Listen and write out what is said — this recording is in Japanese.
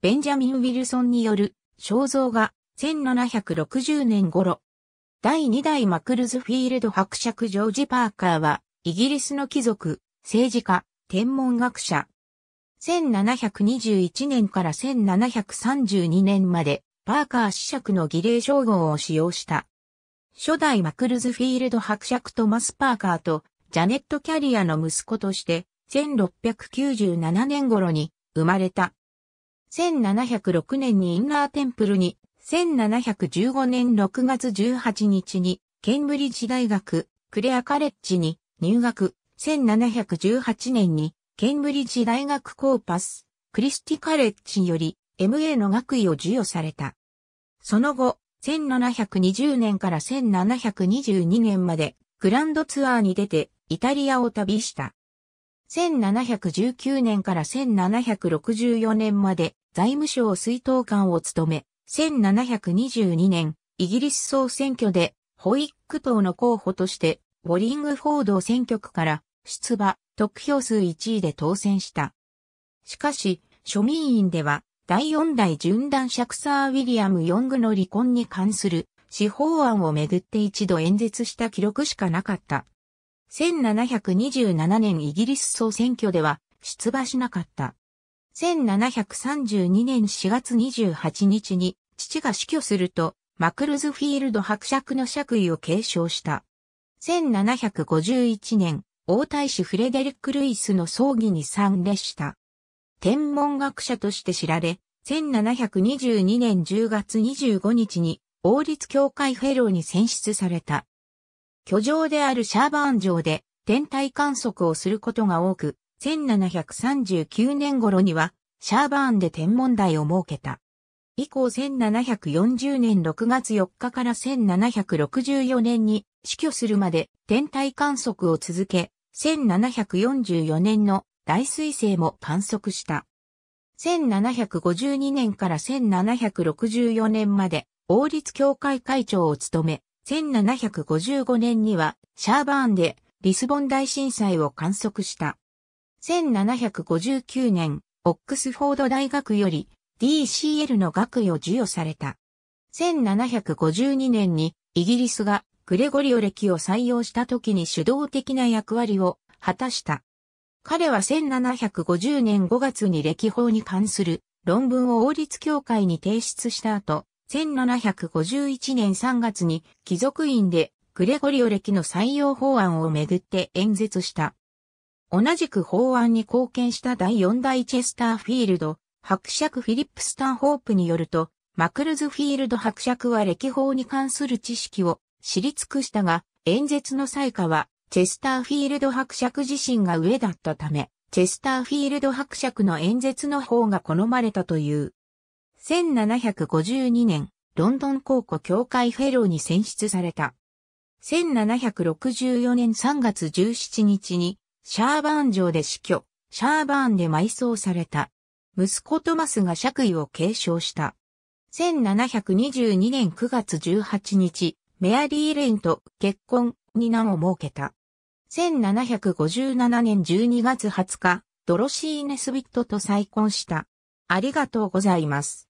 ベンジャミン・ウィルソンによる肖像画1760年頃。第2代マクルズフィールド伯爵ジョージ・パーカーはイギリスの貴族、政治家、天文学者。1721年から1732年までパーカー子爵の儀礼称号を使用した。初代マクルズフィールド伯爵トマス・パーカーとジャネット・キャリアの息子として1697年頃に生まれた。1706年にインナーテンプルに、1715年6月18日に、ケンブリッジ大学、クレアカレッジに入学、1718年に、ケンブリッジ大学コーパス、クリスティカレッジより、MA の学位を授与された。その後、1720年から1722年まで、グランドツアーに出て、イタリアを旅した。1719年から1764年まで、財務省水頭官を務め、1722年、イギリス総選挙で、ホイック党の候補として、ウォリングフォード選挙区から出馬、得票数1位で当選した。しかし、庶民院では、第4代シ断クサー・ウィリアム・ヨングの離婚に関する司法案をめぐって一度演説した記録しかなかった。1727年イギリス総選挙では出馬しなかった。1732年4月28日に父が死去すると、マクルズフィールド伯爵の爵位を継承した。1751年、王太子フレデリック・ルイスの葬儀に参列した。天文学者として知られ、1722年10月25日に王立教会フェローに選出された。居城であるシャーバーン城で天体観測をすることが多く、1739年頃には、シャーバーンで天文台を設けた。以降1740年6月4日から1764年に死去するまで天体観測を続け、1744年の大彗星も観測した。1752年から1764年まで王立協会会長を務め、1755年にはシャーバーンでリスボン大震災を観測した。1759年、オックスフォード大学より DCL の学位を授与された。1752年にイギリスがグレゴリオ歴を採用した時に主導的な役割を果たした。彼は1750年5月に歴法に関する論文を王立協会に提出した後、1751年3月に貴族院でグレゴリオ歴の採用法案をめぐって演説した。同じく法案に貢献した第四代チェスターフィールド、伯爵フィリップ・スタンホープによると、マクルズフィールド伯爵は歴法に関する知識を知り尽くしたが、演説の最下は、チェスターフィールド伯爵自身が上だったため、チェスターフィールド伯爵の演説の方が好まれたという。1752年、ロンドン高校協会フェローに選出された。1764年3月17日にシャーバーン城で死去、シャーバーンで埋葬された。息子トマスが爵位を継承した。1722年9月18日、メアリー・レインと結婚に名を設けた。1757年12月20日、ドロシー・ネスビットと再婚した。ありがとうございます。